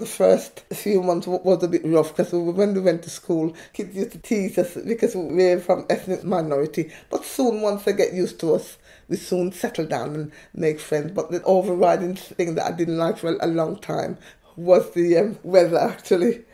The first few months was a bit rough because when we went to school, kids used to tease us because we're from ethnic minority. But soon, once they get used to us, we soon settle down and make friends. But the overriding thing that I didn't like for a long time was the um, weather, actually